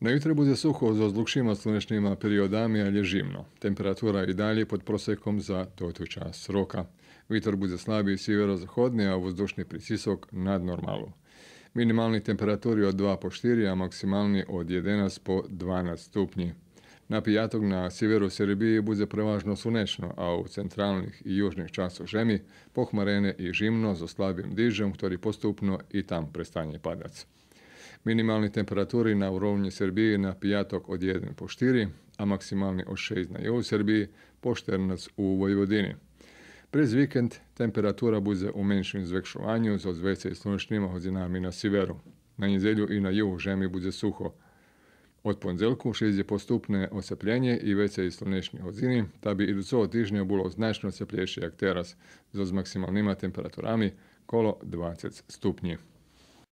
Na jutro bude suho za zlukšima slunečnima periodami, ali je živno. Temperatura i dalje pod prosekom za totu čas sroka. Vitor bude slabiji sjeverozahodni, a vozdušni prisisok nad normalu. Minimalni temperaturi od 2 po 4, a maksimalni od 11 po 12 stupnji. Na pijatog na sjeveru Srbije bude prevažno slunečno, a u centralnih i južnih času žemi pohmarene i žimno za slabim dižem, je postupno i tam prestanje padac. Minimalni temperaturi na urovnju Srbije na pijatok od 1 po 4, a maksimalni od 6 na jugu Srbije po 14 u Vojvodini. Prez vikend temperatura bude u menšim zvekšovanju za zvece i slunočnim ohozinami na siveru. Na njezelju i na jugu žemi bude suho. Od ponzelku šizi postupne osepljenje i vece i slunečni ozini, ta bi iduco tižnje bilo značno seplješi jak teras, zoz maksimalnima temperaturami kolo 20 stupnjih.